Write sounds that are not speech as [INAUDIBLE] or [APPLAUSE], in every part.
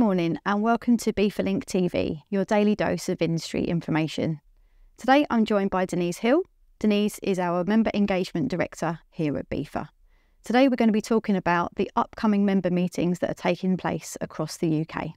Morning and welcome to Be Link TV, your daily dose of industry information. Today I'm joined by Denise Hill. Denise is our Member Engagement Director here at Beefa. Today we're going to be talking about the upcoming member meetings that are taking place across the UK.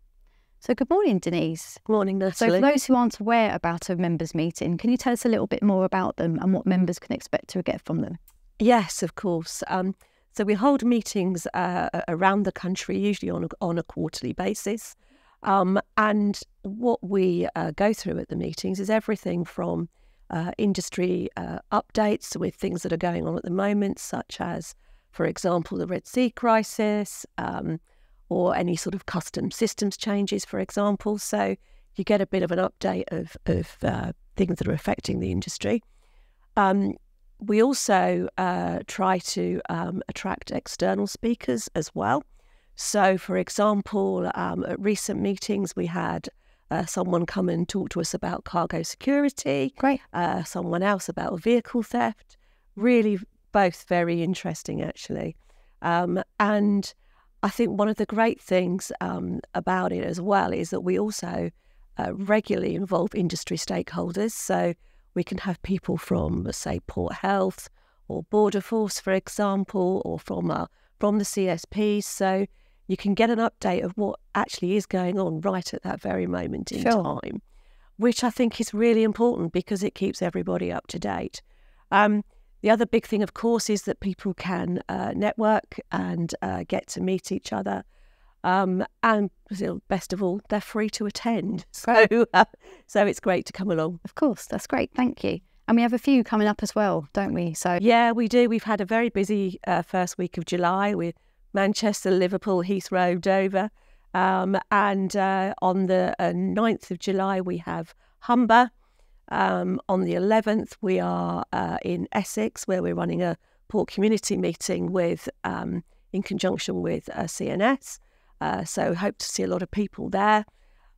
So good morning, Denise. Morning, Natalie. So for those who aren't aware about a members meeting, can you tell us a little bit more about them and what members can expect to get from them? Yes, of course. Um, so we hold meetings uh, around the country, usually on a, on a quarterly basis. Um, and what we uh, go through at the meetings is everything from uh, industry uh, updates with things that are going on at the moment, such as, for example, the Red Sea crisis um, or any sort of custom systems changes, for example. So you get a bit of an update of, of uh, things that are affecting the industry. Um, we also uh, try to um, attract external speakers as well. So, for example, um, at recent meetings, we had uh, someone come and talk to us about cargo security. Great. Uh, someone else about vehicle theft. Really, both very interesting, actually. Um, and I think one of the great things um, about it as well is that we also uh, regularly involve industry stakeholders. So, we can have people from, say, Port Health or Border Force, for example, or from uh, from the CSP. So you can get an update of what actually is going on right at that very moment in sure. time, which I think is really important because it keeps everybody up to date. Um, the other big thing, of course, is that people can uh, network and uh, get to meet each other. Um, and best of all, they're free to attend. [LAUGHS] So, uh, so it's great to come along. Of course, that's great. Thank you. And we have a few coming up as well, don't we? So yeah, we do. We've had a very busy uh, first week of July with Manchester, Liverpool, Heathrow, Dover, um, and uh, on the uh, 9th of July we have Humber. Um, on the 11th we are uh, in Essex where we're running a port community meeting with um, in conjunction with uh, CNS. Uh, so hope to see a lot of people there.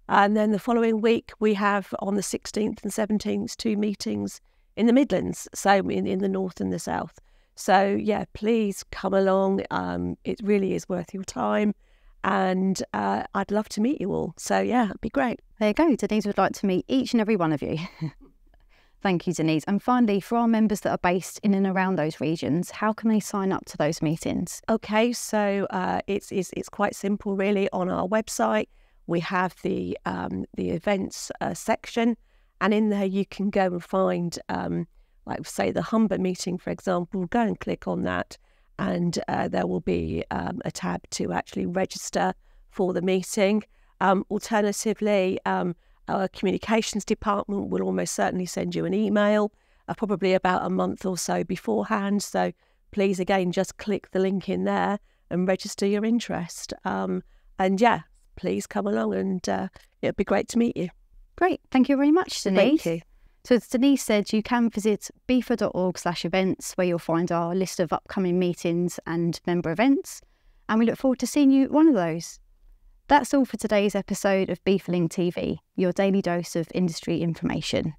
And then the following week, we have on the 16th and 17th two meetings in the Midlands, so in, in the north and the south. So, yeah, please come along. Um, it really is worth your time. And uh, I'd love to meet you all. So, yeah, it'd be great. There you go. Denise would like to meet each and every one of you. [LAUGHS] Thank you, Denise. And finally, for our members that are based in and around those regions, how can they sign up to those meetings? Okay, so uh, it's, it's, it's quite simple, really. On our website, we have the, um, the events uh, section, and in there you can go and find, um, like, say, the Humber meeting, for example. Go and click on that, and uh, there will be um, a tab to actually register for the meeting. Um, alternatively, um, our communications department will almost certainly send you an email, uh, probably about a month or so beforehand. So please, again, just click the link in there and register your interest. Um, and yeah, please come along and uh, it'd be great to meet you. Great. Thank you very much, Denise. Thank you. So as Denise said, you can visit befa.org slash events where you'll find our list of upcoming meetings and member events. And we look forward to seeing you at one of those. That's all for today's episode of Beefling TV, your daily dose of industry information.